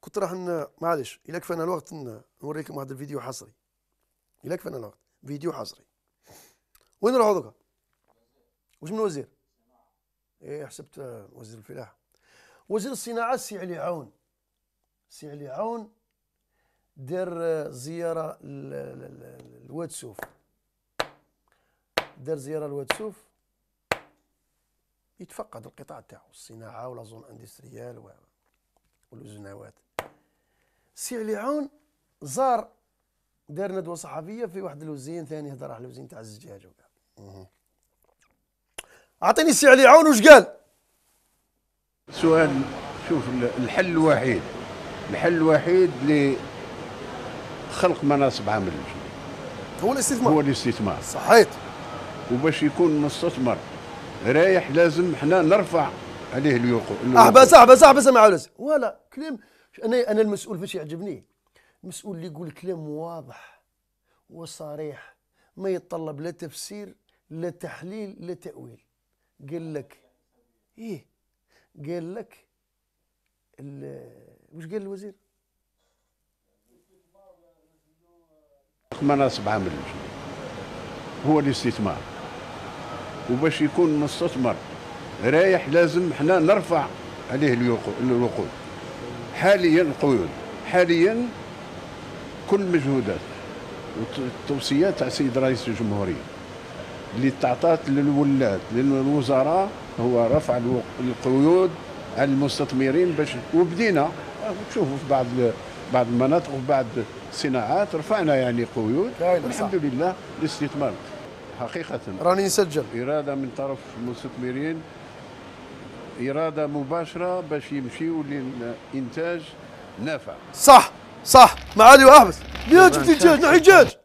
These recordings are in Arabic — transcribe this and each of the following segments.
كنت راح معلش الا كفانا الوقت نوريكم واحد الفيديو حصري الا كفانا الوقت فيديو حصري وين نروحوا دوكا واش من وزير ايه حسبت وزير الفلاحه وزير الصناعه السي علي عون السي علي عون دار زياره لواد سوف دار زياره لواد سوف يتفقد القطاع تاعو الصناعه ولا زون اندستريال والوزناوات سي علي عون زار دار ندوه صحفيه في واحد الوزين ثاني هضر على الوزين تاع الزجاج وكذا اعطيني سي علي عون واش قال سؤال شوف الحل الوحيد الحل الوحيد لخلق مناصب عمل هو الاستثمار هو الاستثمار صحيت وباش يكون مستثمر رايح لازم حنا نرفع عليه اليوقو احبس احبس احبس مع ولا كلام انا انا المسؤول فاش يعجبني المسؤول اللي يقول كلام واضح وصريح ما يتطلب لا تفسير لا تحليل لا تاويل قال لك ايه قال لك واش قال الوزير مناصب عمل هو الاستثمار وباش يكون مستثمر رايح لازم احنا نرفع عليه الوقود حاليا قيود حاليا كل مجهودات والتوصيات تاع السيد رئيس الجمهوريه اللي تعطات للولاد للوزراء هو رفع القيود على المستثمرين باش وبدينا شوفوا في بعض بعض المناطق وفي بعض الصناعات رفعنا يعني قيود الحمد لله الاستثمار حقيقه راني نسجل اراده من طرف المستثمرين اراده مباشره باش يمشيو للانتاج نافع صح صح ما عاد احبس ليه جبت الدجاج نحي الدجاج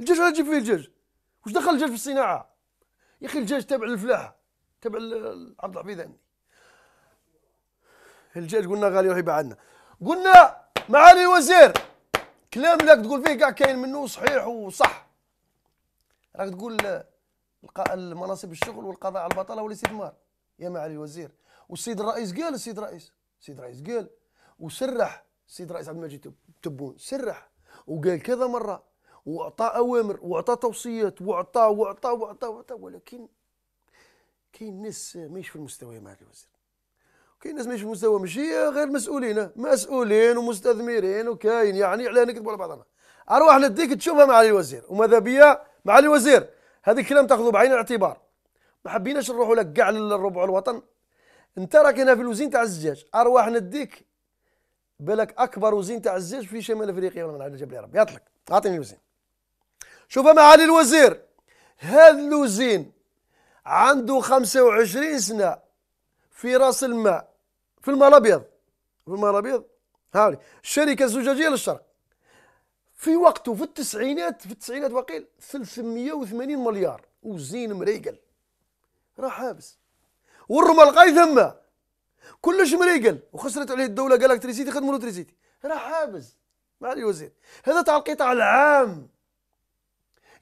الدجاج انا نجيب فيه الدجاج واش دخل الدجاج في الصناعه يا اخي الدجاج تابع للفلاحه تابع الحفيظ الحفيظاني الدجاج قلنا غالي يروح يباع عندنا قلنا معالي الوزير كلام لك تقول فيه كاع كاين منه صحيح وصح راك تقول المناصب الشغل والقضاء على البطاله والاستثمار يا معالي الوزير والسيد الرئيس قال السيد الرئيس السيد الرئيس قال وسرح السيد الرئيس عبد المجيد تبون سرح وقال كذا مره واعطى اوامر واعطى توصيات واعطى واعطى واعطى واعطى ولكن كاين ناس ماهيش في المستوى يا معالي الوزير كاين ناس ماهيش في المستوى ماشي غير مسؤولين مسؤولين ومستثمرين وكاين يعني علاه نكذبوا على بعضنا اروح نديك تشوفها معالي الوزير وماذا بيا معالي الوزير هذا الكلام تاخذه بعين الاعتبار ما حبيناش نروحوا لك كاع للربع الوطن انت راك هنا في الوزين تاع الزجاج ارواح نديك بالك اكبر وزين تاع الزجاج في شمال افريقيا ولا من على جبل ربي يطلق اعطيني الوزين شوف معالي الوزير هذا الوزين عنده 25 سنه في راس الماء في الماء الابيض في الماء الابيض هاولي الشركه الزجاجيه للشرق في وقته في التسعينات في التسعينات وقيل 380 مليار وزين مريقل راه حابس والرمال غاي ثما كلش مريقل وخسرت عليه الدوله قال لك تريزيتي خدموا له تريزيتي راه حابس معالي الوزير هذا تاع القطاع العام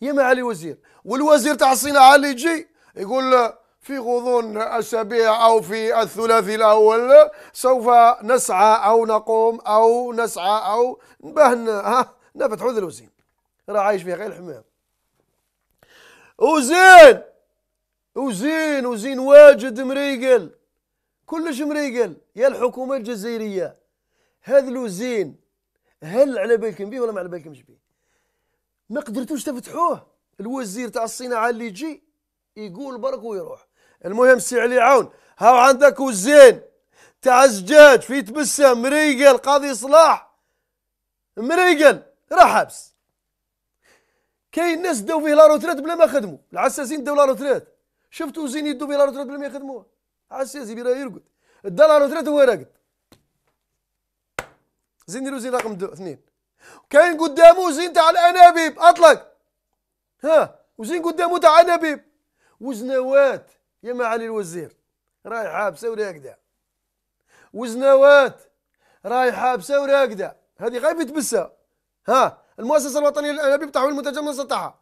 يا معالي الوزير والوزير تاع الصناعه اللي يجي يقول في غضون أسابيع أو في الثلاثي الأول سوف نسعى أو نقوم أو نسعى أو نبهن ها نفتحوا ذا الوزير راه عايش فيها غير الحمام وزين وزين وزين واجد مريقل كلش مريقل يا الحكومة الجزائرية هذا الوزين هل على بالكم به ولا ما على بالكمش به ما قدرتوش تفتحوه الوزير تاع الصناعة اللي يجي يقول برك ويروح المهم سي علي عون هاو عندك وزين تاع الزجاج في تبسم مريقل قاضي صلاح مريقل راه حبس كاين ناس داو فيه لا روتريت بلا ما خدموا العساسين داو لا روتريت شفتوا زين زينيدو بلال ما يخدموها يخدموه يبي بلا يرقد الدولار روترات هو راقد زين زين رقم اثنين كاين قدامه زين تاع الانابيب اطلق ها وزين قدامه تاع انابيب وزنوات يا معالي الوزير راهي حابسه وراقده وزنوات راهي حابسه وراقده هذي غايب يتبسها ها المؤسسه الوطنيه للانابيب تحويل المنتجات من سطحها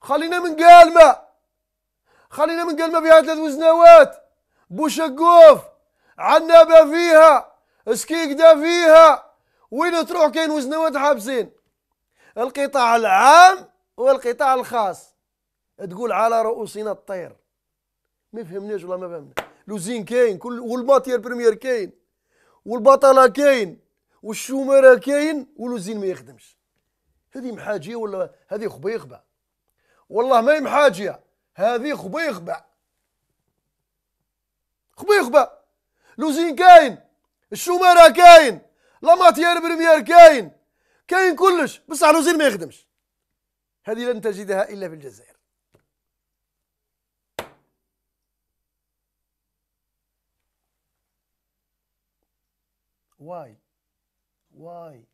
خلينا من قال ما خلينا من قلمه فيها ثلاث وزناوات بوشقوف عنابه فيها دا فيها وين تروح كاين وزناوات حابسين القطاع العام والقطاع الخاص تقول على رؤوسنا الطير ما فهمناش ولا ما فهمنا لوزين كاين كل والماتير بريمير كاين والبطله كاين والشومره كاين ولوزين ما يخدمش هذه محاجيه ولا هذه خبيخبه والله ما هي محاجيه هذه خبي خبع خبي خبع لوزين كاين الشومارة كاين لا ماتيير كاين كاين كلش بصح لوزين ما يخدمش هذه لن تجدها إلا في الجزائر واي واي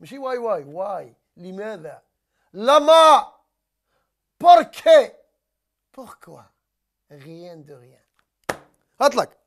ماشي واي واي واي لماذا لما باركي Pourquoi Rien de rien. Atlak.